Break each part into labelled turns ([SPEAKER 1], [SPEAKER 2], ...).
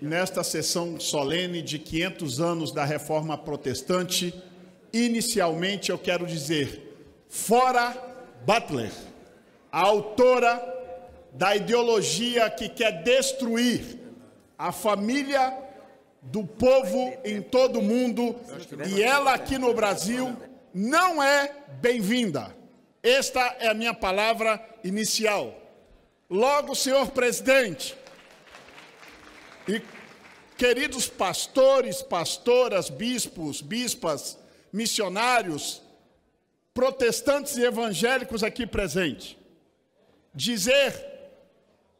[SPEAKER 1] nesta sessão solene de 500 anos da Reforma Protestante. Inicialmente, eu quero dizer, fora Butler, a autora da ideologia que quer destruir a família do povo em todo o mundo e ela aqui no Brasil não é bem-vinda. Esta é a minha palavra inicial. Logo, senhor presidente, e, queridos pastores, pastoras, bispos, bispas, missionários, protestantes e evangélicos aqui presentes, dizer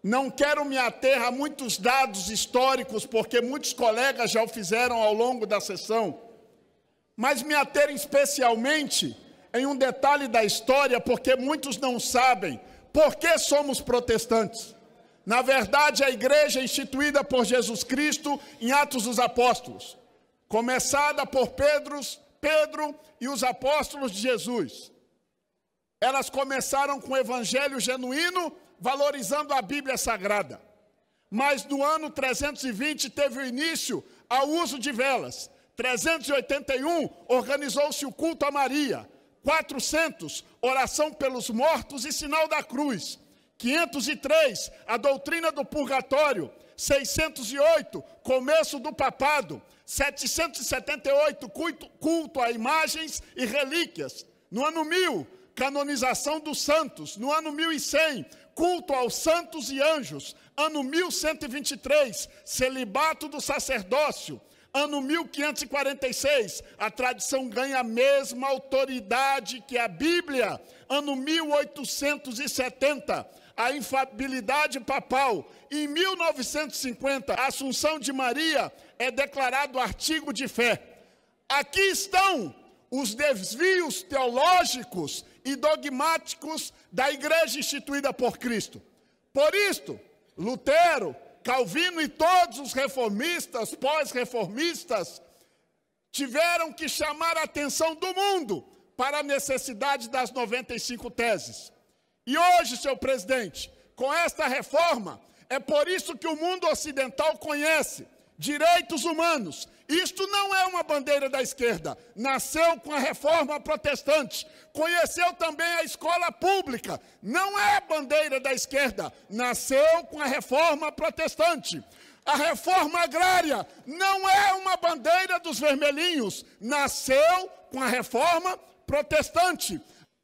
[SPEAKER 1] não quero me ater a muitos dados históricos, porque muitos colegas já o fizeram ao longo da sessão, mas me ater especialmente em um detalhe da história, porque muitos não sabem por que somos protestantes. Na verdade, a igreja é instituída por Jesus Cristo em Atos dos Apóstolos, começada por Pedro, Pedro e os apóstolos de Jesus. Elas começaram com o evangelho genuíno, valorizando a Bíblia Sagrada. Mas no ano 320 teve o início ao uso de velas. 381 organizou-se o culto a Maria. 400 oração pelos mortos e sinal da cruz. 503, a doutrina do purgatório. 608, começo do papado. 778, culto, culto a imagens e relíquias. No ano 1000, canonização dos santos. No ano 1100, culto aos santos e anjos. Ano 1123, celibato do sacerdócio. Ano 1546, a tradição ganha a mesma autoridade que a Bíblia. Ano 1870, a infabilidade papal. Em 1950, a Assunção de Maria é declarado artigo de fé. Aqui estão os desvios teológicos e dogmáticos da igreja instituída por Cristo. Por isto, Lutero, Calvino e todos os reformistas, pós-reformistas, tiveram que chamar a atenção do mundo para a necessidade das 95 teses. E hoje, seu presidente, com esta reforma, é por isso que o mundo ocidental conhece direitos humanos. Isto não é uma bandeira da esquerda. Nasceu com a reforma protestante. Conheceu também a escola pública. Não é bandeira da esquerda. Nasceu com a reforma protestante. A reforma agrária não é uma bandeira dos vermelhinhos. Nasceu com a reforma protestante.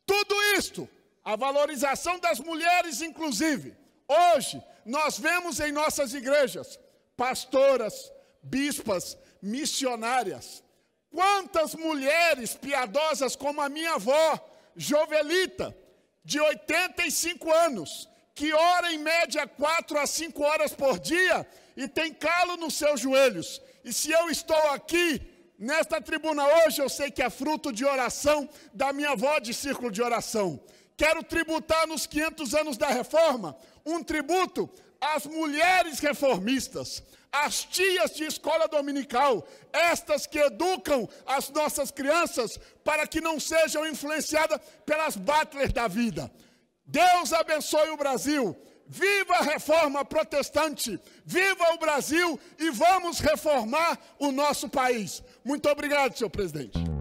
[SPEAKER 1] Tudo isto a valorização das mulheres, inclusive. Hoje, nós vemos em nossas igrejas pastoras, bispas, missionárias. Quantas mulheres piadosas, como a minha avó, Jovelita, de 85 anos, que ora em média 4 a 5 horas por dia e tem calo nos seus joelhos. E se eu estou aqui, nesta tribuna hoje, eu sei que é fruto de oração da minha avó de círculo de oração quero tributar nos 500 anos da reforma um tributo às mulheres reformistas, às tias de escola dominical, estas que educam as nossas crianças para que não sejam influenciadas pelas butlers da vida. Deus abençoe o Brasil. Viva a reforma protestante! Viva o Brasil e vamos reformar o nosso país. Muito obrigado, senhor presidente.